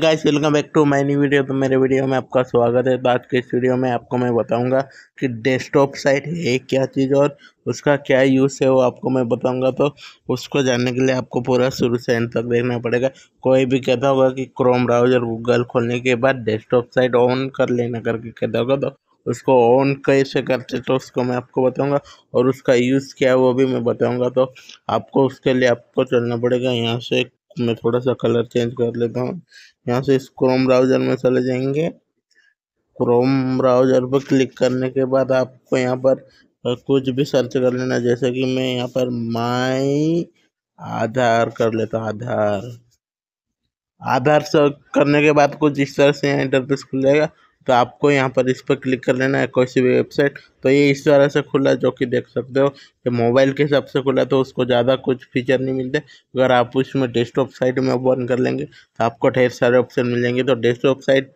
guys welcome back to my new video तो मेरे video में आपका स्वागत है बात तो के इस वीडियो में आपको मैं बताऊंगा कि डेस्कटॉप साइट है क्या चीज़ और उसका क्या यूज़ है वो आपको मैं बताऊंगा तो उसको जानने के लिए आपको पूरा शुरू से एंड तक देखना पड़ेगा कोई भी कहता होगा कि क्रोम ब्राउजर गूगल खोलने के बाद डेस्कटॉप साइट ऑन कर लेना करके कहता होगा तो उसको ऑन कैसे करते तो उसको मैं आपको बताऊंगा और उसका यूज़ क्या है वो भी मैं बताऊंगा तो आपको उसके लिए आपको चलना पड़ेगा यहाँ से मैं थोड़ा सा कलर चेंज कर लेता हूँ यहाँ से इस क्रोम ब्राउज़र में चले जाएंगे क्रोम ब्राउज़र पर क्लिक करने के बाद आपको यहाँ पर कुछ भी सर्च कर लेना जैसे कि मैं यहाँ पर माई आधार कर लेता हूँ आधार आधार सर्च करने के बाद कुछ इस तरह से यहाँ इंटरफेस खुल जाएगा तो आपको यहाँ पर इस पर क्लिक कर लेना है कोई सी भी वेबसाइट तो ये इस तरह से खुला जो कि देख सकते हो कि मोबाइल के हिसाब से खुला तो उसको ज़्यादा कुछ फीचर नहीं मिलते अगर आप उसमें डेस्कटॉप साइट में ओपन कर लेंगे तो आपको ढेर सारे ऑप्शन मिल जाएंगे तो डेस्कटॉप साइट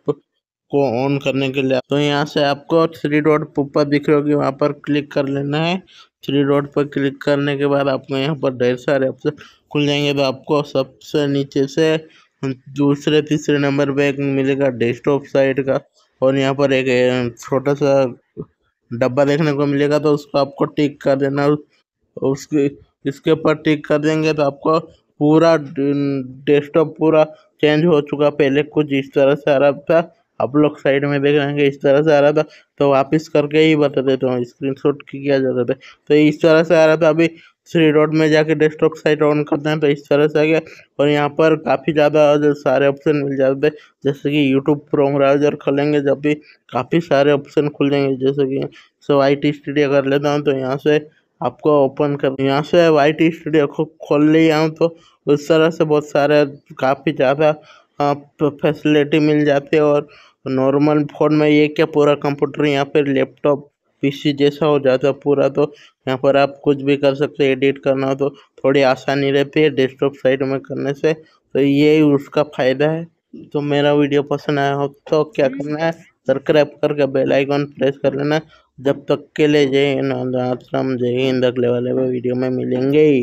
को ऑन करने के लिए तो यहाँ से आपको थ्री डॉट ऊपर दिख रहे होगी वहाँ पर क्लिक कर लेना है थ्री डॉट पर क्लिक करने के बाद आपको यहाँ पर ढेर सारे ऑप्शन खुल जाएंगे तो आपको सबसे नीचे से दूसरे तीसरे नंबर पे मिलेगा डेस्कटॉप साइट का और यहाँ पर एक छोटा सा डब्बा देखने को मिलेगा तो उसको आपको टिक कर देना उसके इसके ऊपर टिक कर देंगे तो आपको पूरा डेस्कटॉप पूरा चेंज हो चुका पहले कुछ इस तरह से आ रहा था आप लोग साइड में देख रहे हैं इस तरह से आ रहा था तो वापस करके ही बता देता हूँ स्क्रीन शॉट किया जरूरत था तो इस तरह से आ रहा था अभी श्री रोड में जाके डेस्कटॉप साइट ऑन करते हैं तो इस तरह से आ गया और यहाँ पर काफ़ी ज़्यादा सारे ऑप्शन मिल जाते हैं जैसे कि यूट्यूब प्रोम ब्राउजर खोलेंगे जब भी काफ़ी सारे ऑप्शन खुल जाएंगे जैसे कि सो आई टी स्टूडियो कर लेता हूँ तो यहाँ से आपको ओपन कर यहाँ से आई टी स्टूडियो को खोल ले आऊँ तो उस तरह से बहुत सारे काफ़ी ज़्यादा फैसिलिटी मिल जाती है और नॉर्मल फ़ोन में ये क्या पूरा कंप्यूटर यहाँ पर लैपटॉप पीसी जैसा हो जाता है पूरा तो यहाँ पर आप कुछ भी कर सकते हैं एडिट करना हो तो थोड़ी आसानी रहती है डेस्कटॉप साइड में करने से तो ये उसका फ़ायदा है तो मेरा वीडियो पसंद आया हो तो क्या करना है सब्सक्राइब करके बेल प्रेस कर लेना जब तक के लिए जय हिंद जय हिंद अगले वाले वीडियो में मिलेंगे